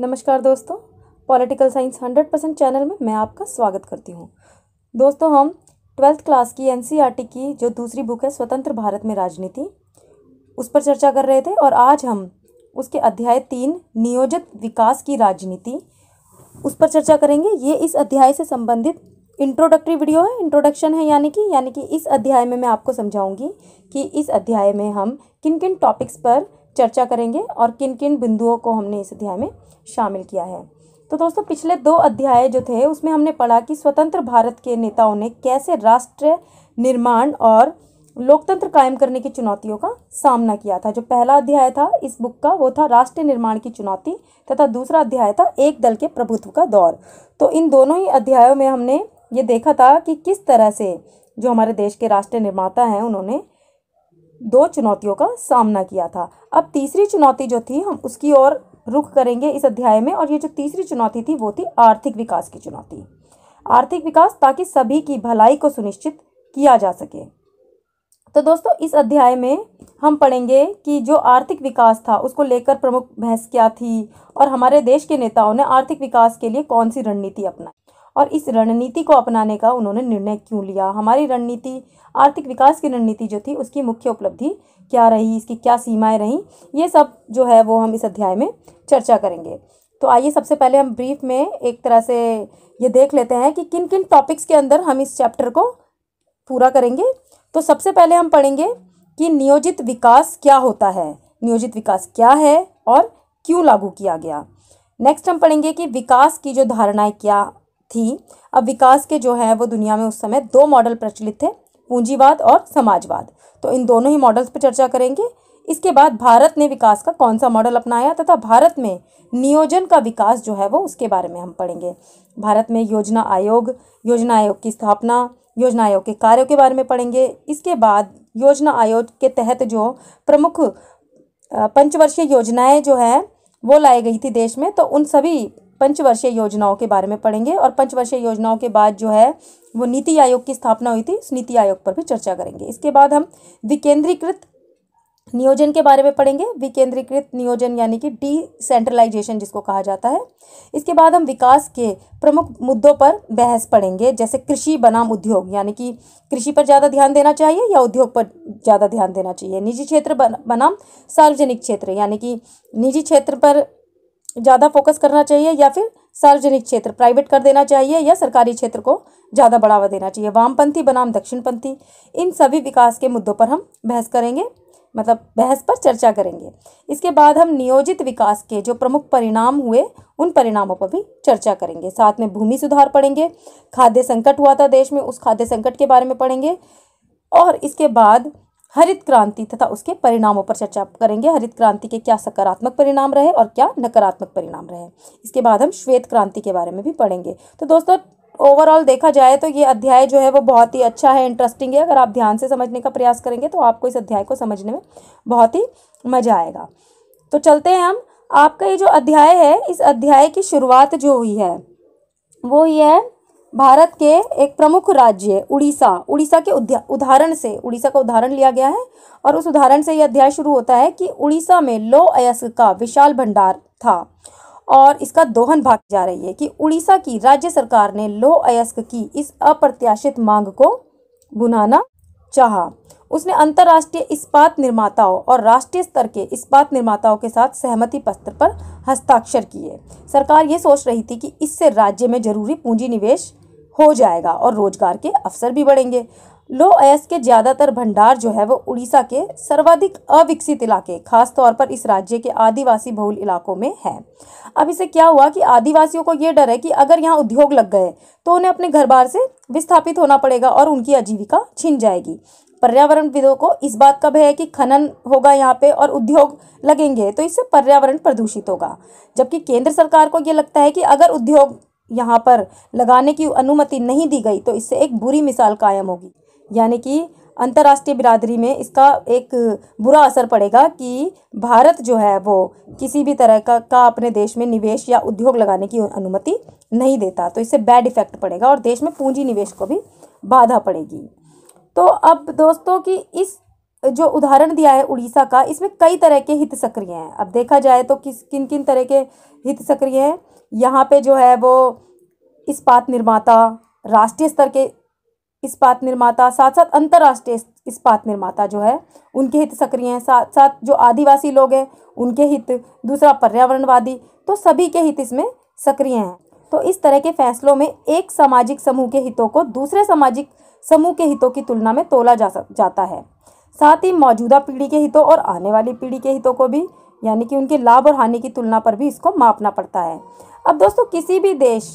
नमस्कार दोस्तों political science hundred percent channel में मैं आपका स्वागत करती हूँ दोस्तों हम ट्वेल्थ क्लास की एन e की जो दूसरी बुक है स्वतंत्र भारत में राजनीति उस पर चर्चा कर रहे थे और आज हम उसके अध्याय तीन नियोजित विकास की राजनीति उस पर चर्चा करेंगे ये इस अध्याय से संबंधित इंट्रोडक्टरी वीडियो है इंट्रोडक्शन है यानी कि यानी कि इस अध्याय में मैं आपको समझाऊंगी कि इस अध्याय में हम किन किन टॉपिक्स पर चर्चा करेंगे और किन किन बिंदुओं को हमने इस अध्याय में शामिल किया है तो दोस्तों पिछले दो अध्याय जो थे उसमें हमने पढ़ा कि स्वतंत्र भारत के नेताओं ने कैसे राष्ट्र निर्माण और लोकतंत्र कायम करने की चुनौतियों का सामना किया था जो पहला अध्याय था इस बुक का वो था राष्ट्र निर्माण की चुनौती तथा दूसरा अध्याय था एक दल के प्रभुत्व का दौर तो इन दोनों ही अध्यायों में हमने ये देखा था कि किस तरह से जो हमारे देश के राष्ट्र निर्माता हैं उन्होंने दो चुनौतियों का सामना किया था अब तीसरी चुनौती जो थी हम उसकी ओर रुख करेंगे इस अध्याय में और ये जो तीसरी चुनौती थी वो थी आर्थिक विकास की चुनौती आर्थिक विकास ताकि सभी की भलाई को सुनिश्चित किया जा सके तो दोस्तों इस अध्याय में हम पढ़ेंगे कि जो आर्थिक विकास था उसको लेकर प्रमुख बहस क्या थी और हमारे देश के नेताओं ने आर्थिक विकास के लिए कौन सी रणनीति अपनाई और इस रणनीति को अपनाने का उन्होंने निर्णय क्यों लिया हमारी रणनीति आर्थिक विकास की रणनीति जो थी उसकी मुख्य उपलब्धि क्या रही इसकी क्या सीमाएं रहीं ये सब जो है वो हम इस अध्याय में चर्चा करेंगे तो आइए सबसे पहले हम ब्रीफ में एक तरह से ये देख लेते हैं कि किन किन टॉपिक्स के अंदर हम इस चैप्टर को पूरा करेंगे तो सबसे पहले हम पढ़ेंगे कि नियोजित विकास क्या होता है नियोजित विकास क्या है और क्यों लागू किया गया नेक्स्ट हम पढ़ेंगे कि विकास की जो धारणाएं क्या थी अब विकास के जो है वो दुनिया में उस समय दो मॉडल प्रचलित थे पूंजीवाद और समाजवाद तो इन दोनों ही मॉडल्स पर चर्चा करेंगे इसके बाद भारत ने विकास का कौन सा मॉडल अपनाया तथा भारत में नियोजन का विकास जो है वो उसके बारे में हम पढ़ेंगे भारत में योजना आयोग योजना आयोग की स्थापना योजना आयोग के कार्यों के बारे में पढ़ेंगे इसके बाद योजना आयोग के तहत जो प्रमुख पंचवर्षीय योजनाएं जो है वो लाई गई थी देश में तो उन सभी पंचवर्षीय योजनाओं के बारे में पढ़ेंगे और पंचवर्षीय योजनाओं के बाद जो है वो नीति आयोग की स्थापना हुई थी उस नीति आयोग पर भी चर्चा करेंगे इसके बाद हम विकेंद्रीकृत नियोजन के बारे में पढ़ेंगे विकेंद्रीकृत नियोजन यानी कि डिसेंट्रलाइजेशन जिसको कहा जाता है इसके बाद हम विकास के प्रमुख मुद्दों पर बहस पढ़ेंगे जैसे कृषि बनाम उद्योग यानी कि कृषि पर ज़्यादा ध्यान देना चाहिए या उद्योग पर ज़्यादा ध्यान देना चाहिए निजी क्षेत्र बनाम सार्वजनिक क्षेत्र यानी कि निजी क्षेत्र पर ज़्यादा फोकस करना चाहिए या फिर सार्वजनिक क्षेत्र प्राइवेट कर देना चाहिए या सरकारी क्षेत्र को ज़्यादा बढ़ावा देना चाहिए वामपंथी बनाम दक्षिणपंथी इन सभी विकास के मुद्दों पर हम बहस करेंगे मतलब बहस पर चर्चा करेंगे इसके बाद हम नियोजित विकास के जो प्रमुख परिणाम हुए उन परिणामों पर भी चर्चा करेंगे साथ में भूमि सुधार पढ़ेंगे खाद्य संकट हुआ था देश में उस खाद्य संकट के बारे में पढ़ेंगे और इसके बाद हरित क्रांति तथा उसके परिणामों पर चर्चा करेंगे हरित क्रांति के क्या सकारात्मक परिणाम रहे और क्या नकारात्मक परिणाम रहे इसके बाद हम श्वेत क्रांति के बारे में भी पढ़ेंगे तो दोस्तों ओवरऑल देखा जाए तो ये अध्याय जो है वो बहुत ही अच्छा है इंटरेस्टिंग है अगर आप ध्यान से समझने का प्रयास करेंगे तो आपको इस अध्याय को समझने में बहुत ही मज़ा आएगा तो चलते हैं हम आपका ये जो अध्याय है इस अध्याय की शुरुआत जो हुई है वो ये है भारत के एक प्रमुख राज्य उड़ीसा उड़ीसा के उदाहरण से उड़ीसा का उदाहरण लिया गया है और उस उदाहरण से यह अध्याय शुरू होता है कि उड़ीसा में लो अयस्क का विशाल भंडार था और इसका दोहन भाग जा रही है कि उड़ीसा की राज्य सरकार ने लो अयस्क की इस अप्रत्याशित मांग को बुनाना चाहा उसने अंतर्राष्ट्रीय इस्पात निर्माताओं और राष्ट्रीय स्तर के इस्पात निर्माताओं के साथ सहमति पत्र पर हस्ताक्षर किए सरकार ये सोच रही थी कि इससे राज्य में जरूरी पूंजी निवेश हो जाएगा और रोजगार के अवसर भी बढ़ेंगे लो अयस के ज़्यादातर भंडार जो है वो उड़ीसा के सर्वाधिक अविकसित इलाके खासतौर पर इस राज्य के आदिवासी बहुल इलाकों में है अब इसे क्या हुआ कि आदिवासियों को ये डर है कि अगर यहाँ उद्योग लग गए तो उन्हें अपने घर बार से विस्थापित होना पड़ेगा और उनकी आजीविका छिन जाएगी पर्यावरणविदों को इस बात का भय है कि खनन होगा यहाँ पे और उद्योग लगेंगे तो इससे पर्यावरण प्रदूषित होगा जबकि केंद्र सरकार को ये लगता है कि अगर उद्योग यहाँ पर लगाने की अनुमति नहीं दी गई तो इससे एक बुरी मिसाल कायम होगी यानी कि अंतर्राष्ट्रीय बिरादरी में इसका एक बुरा असर पड़ेगा कि भारत जो है वो किसी भी तरह का का अपने देश में निवेश या उद्योग लगाने की अनुमति नहीं देता तो इससे बैड इफेक्ट पड़ेगा और देश में पूंजी निवेश को भी बाधा पड़ेगी तो अब दोस्तों की इस जो उदाहरण दिया है उड़ीसा का इसमें कई तरह के हित सक्रिय हैं अब देखा जाए तो किस किन किन तरह के हित सक्रिय हैं यहाँ पे जो है वो इस्पात निर्माता राष्ट्रीय स्तर के इस्पात निर्माता साथ साथ अंतर्राष्ट्रीय इस्पात निर्माता जो है उनके हित सक्रिय हैं साथ साथ जो आदिवासी लोग हैं उनके हित दूसरा पर्यावरणवादी तो सभी के हित इसमें सक्रिय हैं तो इस तरह के फैसलों में एक सामाजिक समूह के हितों को दूसरे सामाजिक समूह के हितों की तुलना में तोला जा जाता है साथ ही मौजूदा पीढ़ी के हितों और आने वाली पीढ़ी के हितों को भी यानी कि उनके लाभ और हानि की तुलना पर भी इसको मापना पड़ता है अब दोस्तों किसी भी देश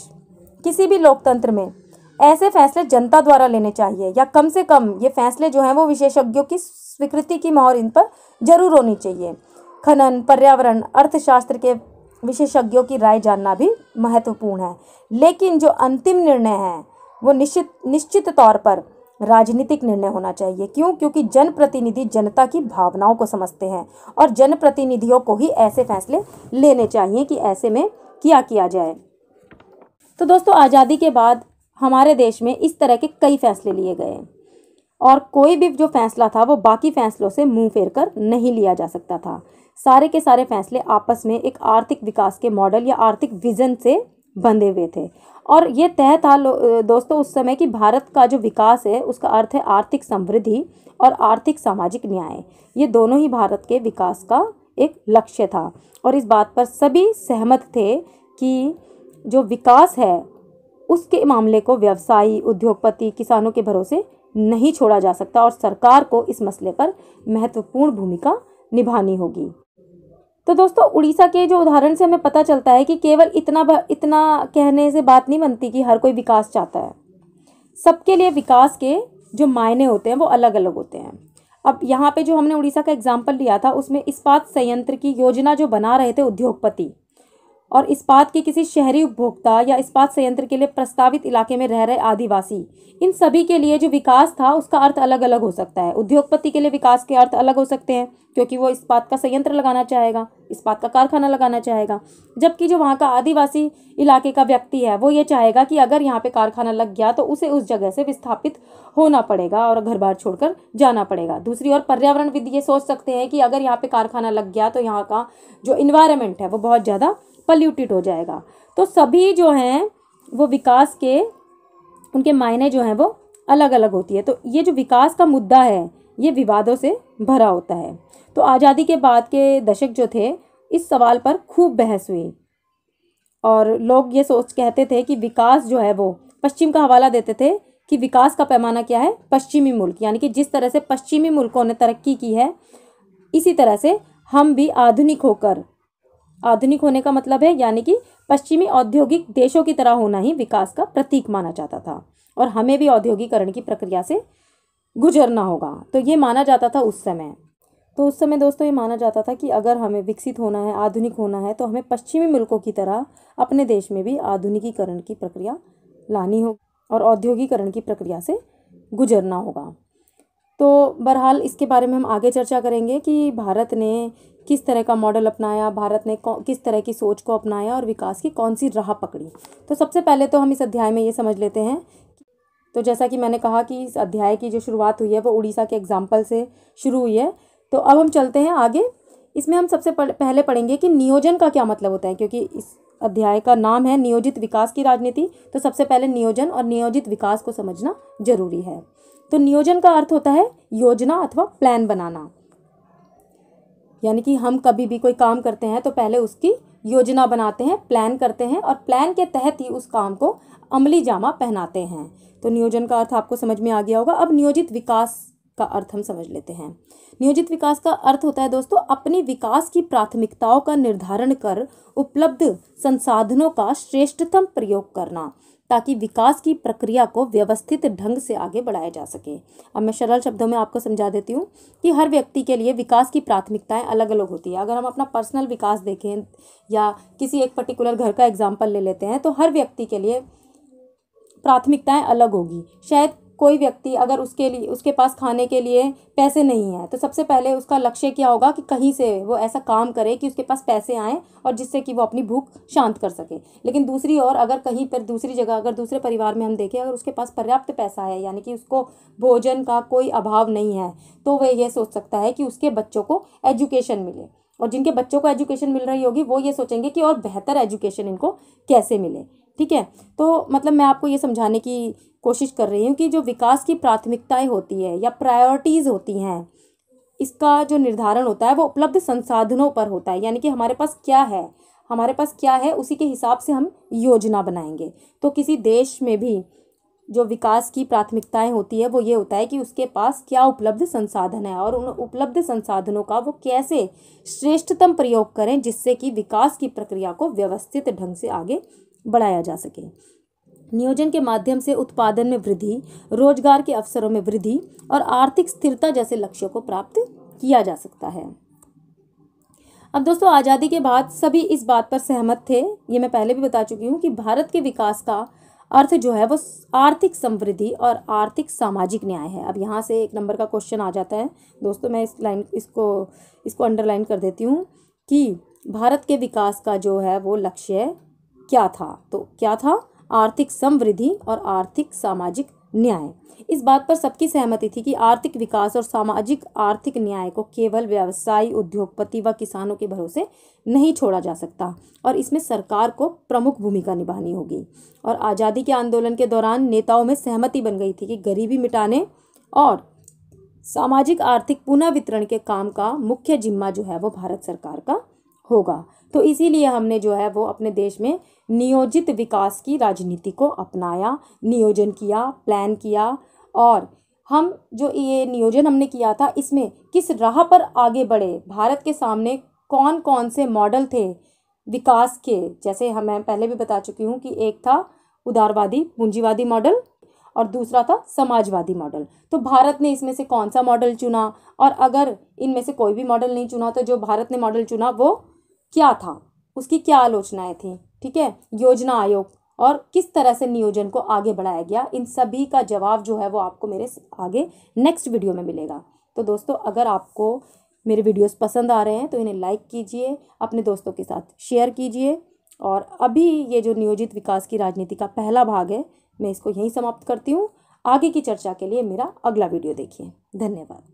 किसी भी लोकतंत्र में ऐसे फैसले जनता द्वारा लेने चाहिए या कम से कम ये फैसले जो हैं वो विशेषज्ञों की स्वीकृति की मोहर इन पर जरूर होनी चाहिए खनन पर्यावरण अर्थशास्त्र के विशेषज्ञों की राय जानना भी महत्वपूर्ण है लेकिन जो अंतिम निर्णय है वो निश्चित निश्चित तौर पर राजनीतिक निर्णय होना चाहिए क्यों क्योंकि जनप्रतिनिधि जनता की भावनाओं को समझते हैं और जनप्रतिनिधियों को ही ऐसे फैसले लेने चाहिए कि ऐसे में क्या किया जाए तो दोस्तों आज़ादी के बाद हमारे देश में इस तरह के कई फैसले लिए गए और कोई भी जो फैसला था वो बाकी फैसलों से मुंह फेर कर नहीं लिया जा सकता था सारे के सारे फैसले आपस में एक आर्थिक विकास के मॉडल या आर्थिक विजन से बंधे हुए थे और ये तय था दोस्तों उस समय कि भारत का जो विकास है उसका अर्थ है आर्थिक समृद्धि और आर्थिक सामाजिक न्याय ये दोनों ही भारत के विकास का एक लक्ष्य था और इस बात पर सभी सहमत थे कि जो विकास है उसके मामले को व्यवसायी उद्योगपति किसानों के भरोसे नहीं छोड़ा जा सकता और सरकार को इस मसले पर महत्वपूर्ण भूमिका निभानी होगी तो दोस्तों उड़ीसा के जो उदाहरण से हमें पता चलता है कि केवल इतना इतना कहने से बात नहीं बनती कि हर कोई विकास चाहता है सबके लिए विकास के जो मायने होते हैं वो अलग अलग होते हैं अब यहाँ पे जो हमने उड़ीसा का एग्जाम्पल लिया था उसमें इस्पात संयंत्र की योजना जो बना रहे थे उद्योगपति और इस्पात के किसी शहरी उपभोक्ता या इस्पात संयंत्र के लिए प्रस्तावित इलाके में रह रहे आदिवासी इन सभी के लिए जो विकास था उसका अर्थ अलग अलग हो सकता है उद्योगपति के लिए विकास के अर्थ अलग हो सकते हैं क्योंकि वो इस्पात का संयंत्र लगाना चाहेगा इस्पात का कारखाना लगाना चाहेगा जबकि जो वहाँ का आदिवासी इलाके का व्यक्ति है वो ये चाहेगा कि अगर यहाँ पर कारखाना लग गया तो उसे उस जगह से विस्थापित होना पड़ेगा और घर बार छोड़कर जाना पड़ेगा दूसरी ओर पर्यावरण विद ये सोच सकते हैं कि अगर यहाँ पर कारखाना लग गया तो यहाँ का जो इन्वायरमेंट है वो बहुत ज़्यादा पल्यूटेड हो जाएगा तो सभी जो हैं वो विकास के उनके मायने जो हैं वो अलग अलग होती है तो ये जो विकास का मुद्दा है ये विवादों से भरा होता है तो आज़ादी के बाद के दशक जो थे इस सवाल पर खूब बहस हुई और लोग ये सोच कहते थे कि विकास जो है वो पश्चिम का हवाला देते थे कि विकास का पैमाना क्या है पश्चिमी मुल्क यानी कि जिस तरह से पश्चिमी मुल्कों ने तरक्की की है इसी तरह से हम भी आधुनिक होकर आधुनिक होने का मतलब है यानी कि पश्चिमी औद्योगिक देशों की तरह होना ही विकास का प्रतीक माना जाता था और हमें भी औद्योगिकरण की प्रक्रिया से गुजरना होगा तो ये माना जाता था उस समय तो उस समय दोस्तों ये माना जाता था कि अगर हमें विकसित होना है आधुनिक होना है तो हमें पश्चिमी मुल्कों की तरह अपने देश में भी आधुनिकीकरण की प्रक्रिया लानी होगी और औद्योगिकरण की प्रक्रिया से गुजरना होगा तो बहरहाल इसके बारे में हम आगे चर्चा करेंगे कि भारत ने किस तरह का मॉडल अपनाया भारत ने किस तरह की सोच को अपनाया और विकास की कौन सी राह पकड़ी तो सबसे पहले तो हम इस अध्याय में ये समझ लेते हैं तो जैसा कि मैंने कहा कि इस अध्याय की जो शुरुआत हुई है वो उड़ीसा के एग्जाम्पल से शुरू हुई है तो अब हम चलते हैं आगे इसमें हम सबसे पहले पढ़ेंगे कि नियोजन का क्या मतलब होता है क्योंकि इस अध्याय का नाम है नियोजित विकास की राजनीति तो सबसे पहले नियोजन और नियोजित विकास को समझना जरूरी है तो नियोजन का अर्थ होता है योजना अथवा प्लान बनाना यानी कि हम कभी भी कोई काम करते हैं तो पहले उसकी योजना बनाते हैं प्लान करते हैं और प्लान के तहत ही उस काम को अमली जामा पहनाते हैं तो नियोजन का अर्थ आपको समझ में आ गया होगा अब नियोजित विकास का अर्थ हम समझ लेते हैं नियोजित विकास का अर्थ होता है दोस्तों अपनी विकास की प्राथमिकताओं का निर्धारण कर उपलब्ध संसाधनों का श्रेष्ठतम प्रयोग करना ताकि विकास की प्रक्रिया को व्यवस्थित ढंग से आगे बढ़ाया जा सके अब मैं सरल शब्दों में आपको समझा देती हूँ कि हर व्यक्ति के लिए विकास की प्राथमिकताएं अलग अलग होती है अगर हम अपना पर्सनल विकास देखें या किसी एक पर्टिकुलर घर का एग्जाम्पल ले लेते हैं तो हर व्यक्ति के लिए प्राथमिकताएं अलग होगी शायद कोई व्यक्ति अगर उसके लिए उसके पास खाने के लिए पैसे नहीं हैं तो सबसे पहले उसका लक्ष्य क्या होगा कि कहीं से वो ऐसा काम करे कि उसके पास पैसे आएँ और जिससे कि वो अपनी भूख शांत कर सके लेकिन दूसरी ओर अगर कहीं पर दूसरी जगह अगर दूसरे परिवार में हम देखें अगर उसके पास पर्याप्त पैसा है यानी कि उसको भोजन का कोई अभाव नहीं है तो वह यह सोच सकता है कि उसके बच्चों को एजुकेशन मिले और जिनके बच्चों को एजुकेशन मिल रही होगी वो ये सोचेंगे कि और बेहतर एजुकेशन इनको कैसे मिले ठीक है तो मतलब मैं आपको ये समझाने की कोशिश कर रही हूँ कि जो विकास की प्राथमिकताएँ होती है या प्रायोरिटीज़ होती हैं इसका जो निर्धारण होता है वो उपलब्ध संसाधनों पर होता है यानी कि हमारे पास क्या है हमारे पास क्या है उसी के हिसाब से हम योजना बनाएंगे तो किसी देश में भी जो विकास की प्राथमिकताएं होती है वो ये होता है कि उसके पास क्या उपलब्ध संसाधन है और उन उपलब्ध संसाधनों का वो कैसे श्रेष्ठतम प्रयोग करें जिससे कि विकास की प्रक्रिया को व्यवस्थित ढंग से आगे बढ़ाया जा सके नियोजन के माध्यम से उत्पादन में वृद्धि रोजगार के अवसरों में वृद्धि और आर्थिक स्थिरता जैसे लक्ष्यों को प्राप्त किया जा सकता है अब दोस्तों आज़ादी के बाद सभी इस बात पर सहमत थे ये मैं पहले भी बता चुकी हूँ कि भारत के विकास का अर्थ जो है वो आर्थिक समृद्धि और आर्थिक सामाजिक न्याय है अब यहाँ से एक नंबर का क्वेश्चन आ जाता है दोस्तों मैं इस लाइन इसको इसको अंडरलाइन कर देती हूँ कि भारत के विकास का जो है वो लक्ष्य क्या था तो क्या था आर्थिक समृद्धि और आर्थिक सामाजिक न्याय इस बात पर सबकी सहमति थी कि आर्थिक विकास और सामाजिक आर्थिक न्याय को केवल व्यवसायी उद्योगपति व किसानों के भरोसे नहीं छोड़ा जा सकता और इसमें सरकार को प्रमुख भूमिका निभानी होगी और आज़ादी के आंदोलन के दौरान नेताओं में सहमति बन गई थी कि गरीबी मिटाने और सामाजिक आर्थिक पुनः वितरण के काम का मुख्य जिम्मा जो है वो भारत सरकार का होगा तो इसीलिए हमने जो है वो अपने देश में नियोजित विकास की राजनीति को अपनाया नियोजन किया प्लान किया और हम जो ये नियोजन हमने किया था इसमें किस राह पर आगे बढ़े भारत के सामने कौन कौन से मॉडल थे विकास के जैसे हमें पहले भी बता चुकी हूँ कि एक था उदारवादी पूंजीवादी मॉडल और दूसरा था समाजवादी मॉडल तो भारत ने इसमें से कौन सा मॉडल चुना और अगर इनमें से कोई भी मॉडल नहीं चुना तो जो भारत ने मॉडल चुना वो क्या था उसकी क्या आलोचनाएं थीं ठीक है योजना आयोग और किस तरह से नियोजन को आगे बढ़ाया गया इन सभी का जवाब जो है वो आपको मेरे आगे नेक्स्ट वीडियो में मिलेगा तो दोस्तों अगर आपको मेरे वीडियोस पसंद आ रहे हैं तो इन्हें लाइक कीजिए अपने दोस्तों के साथ शेयर कीजिए और अभी ये जो नियोजित विकास की राजनीति का पहला भाग है मैं इसको यहीं समाप्त करती हूँ आगे की चर्चा के लिए मेरा अगला वीडियो देखिए धन्यवाद